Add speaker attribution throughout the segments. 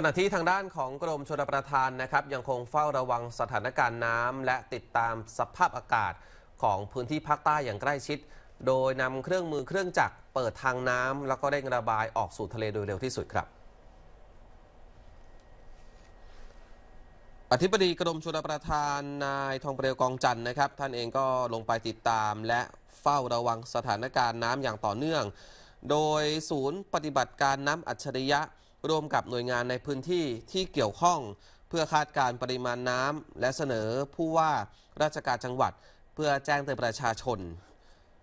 Speaker 1: ขณะที่ทางด้านของกรมชลประทานนะครับยังคงเฝ้าระวังสถานการณ์น้ำและติดตามสภาพอากาศของพื้นที่ภาคใต้อย่างใกล้ชิด โดยนำเครื่องมือเครื่องจักรเปิดทางน้ำแล้วก็เร่งระบายออกสู่ทะเลโดยเร็วที่สุดครับอธิบดีกรมชลประทานนายทองเปลวกองจันทร์นะครับท่านเองก็ลงไปติดตามและเฝ้าระวังสถานการณ์น้ำอย่างต่อเนื่อง โดยศูนย์ปฏิบัติการน้ำอัจฉริยะร่วมกับหน่วยงานในพื้นที่ที่เกี่ยวข้อง เพื่อคาดการปริมาณน้ำและเสนอผู้ว่าราชการจังหวัดเพื่อแจ้งเตือนประชาชน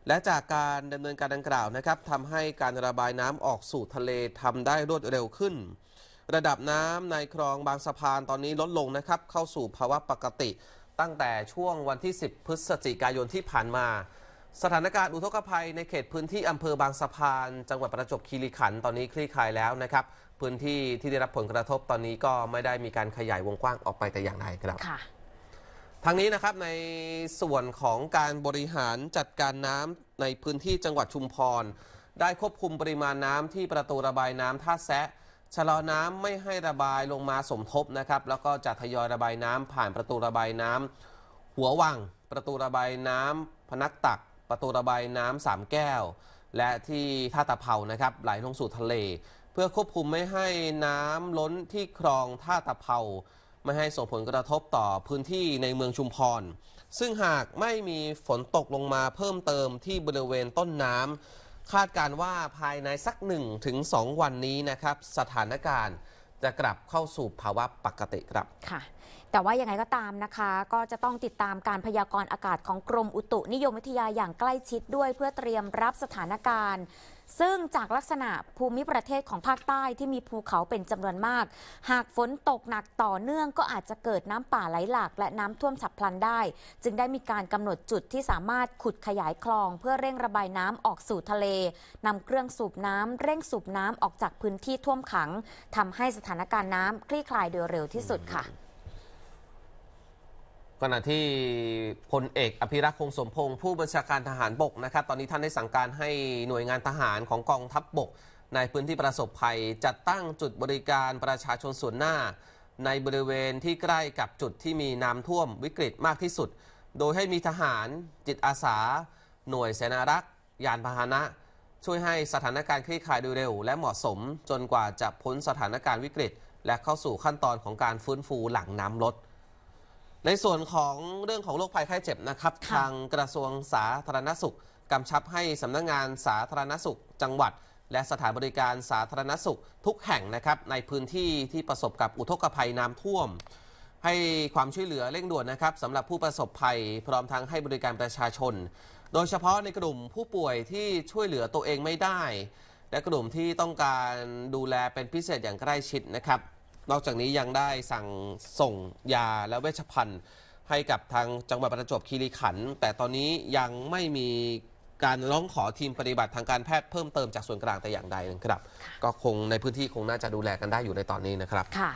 Speaker 1: และจากการดำเนินการดังกล่าวนะครับทำให้การระบายน้ำออกสู่ทะเลทำได้รวดเร็วขึ้น ระดับน้ำในคลองบางสะพานตอนนี้ลดลงนะครับ เข้าสู่ภาวะปกติ ตั้งแต่ช่วงวันที่ 10 พฤศจิกายนที่ผ่านมาสถานการณ์อุทกภัยในเขตพื้นที่ อำเภอบางสะพานจังหวัดประจวบคีรีขันธ์ตอนนี้คลี่คลายแล้วนะครับ พื้นที่ที่ได้รับผลกระทบตอนนี้ก็ไม่ได้มีการขยายวงกว้างออกไปแต่อย่างใดครับค่ะทางนี้นะครับในส่วนของการบริหารจัดการน้ำในพื้นที่จังหวัดชุมพร ได้ควบคุมปริมาณน้ำที่ประตูระบายน้ำท่าแซะชะลอน้ำไม่ให้ระบายลงมาสมทบนะครับแล้วก็จะทยอยระบายน้ำผ่านประตูระบายน้ำหัววัง ประตูระบายน้ำพนักตักประตูระบายน้ำสามแก้ว และที่ท่าตะเภานะครับไหลลงสู่ทะเล เพื่อควบคุมไม่ให้น้ำล้นที่คลองท่าตะเภาไม่ให้ส่งผลกระทบต่อพื้นที่ในเมืองชุมพร ซึ่งหากไม่มีฝนตกลงมาเพิ่มเติมที่บริเวณต้นน้ำคาดการว่าภายในสักหนึึ่งงถสองวันนี้นะครับสถานการณ์จะกลับเข้าสู่ภาวะปกติครับ ค่ะ
Speaker 2: แต่ว่ายังไงก็ตามนะคะ ก็จะต้องติดตามการพยากรณ์อากาศของกรมอุตุนิยมวิทยาอย่างใกล้ชิดด้วยเพื่อเตรียมรับสถานการณ์ซึ่งจากลักษณะภูมิประเทศของภาคใต้ที่มีภูเขาเป็นจำนวนมาก หากฝนตกหนักต่อเนื่องก็อาจจะเกิดน้ำป่าไหลหลากและน้ำท่วมฉับพลันได้ จึงได้มีการกำหนดจุดที่สามารถขุดขยายคลองเพื่อเร่งระบายน้ำออกสู่ทะเลนำเครื่องสูบน้ำเร่งสูบน้ำออกจากพื้นที่ท่วมขังทำให้สถานการณ์น้ำคลี่คลายโดยเร็วที่สุดค่ะ
Speaker 1: ขณะที่พลเอกอภิรักษ์คงสมพงศ์ผู้บัญชาการทหารบกนะครับตอนนี้ท่านได้สั่งการให้หน่วยงานทหารของกองทัพบบก ในพื้นที่ประสบภัย จัดตั้งจุดบริการประชาชนส่วนหน้า ในบริเวณที่ใกล้กับจุดที่มีน้ำท่วมวิกฤตมากที่สุด โดยให้มีทหารจิตอาสา หน่วยเสนารักษ์ยานพาหนะ ช่วยให้สถานการณ์คลี่คลายโดยเร็ว และเหมาะสม จนกว่าจะพ้นสถานการณ์วิกฤต และเข้าสู่ขั้นตอนของการฟื้นฟูหลังน้ำลดในส่วนของเรื่องของโรคภัยไข้เจ็บนะครับ ทางกระทรวงสาธารณสุขกำชับให้สำนักงงานสาธารณสุขจังหวัด และสถานบริการสาธารณสุขทุกแห่งนะครับ ในพื้นที่ที่ประสบกับอุทกภัยน้ำท่วม ให้ความช่วยเหลือเร่งด่วนนะครับสำหรับผู้ประสบภัย พร้อมทั้งให้บริการประชาชน โดยเฉพาะในกลุ่มผู้ป่วยที่ช่วยเหลือตัวเองไม่ได้ และกลุ่มที่ต้องการดูแลเป็นพิเศษอย่างใกล้ชิดนะครับนอกจากนี้ยังได้สั่งส่งยาและเวชภัณฑ์ ให้กับทางจังหวัดประจวบคีรีขันธ์แต่ตอนนี้ยังไม่มีการร้องขอทีมปฏิบัติทางการแพทย์เพิ่มเติมจากส่วนกลางแต่อย่างใดนะครับ ก็คงในพื้นที่คงน่าจะดูแลกันได้อยู่ในตอนนี้นะครับ
Speaker 2: ค่ะ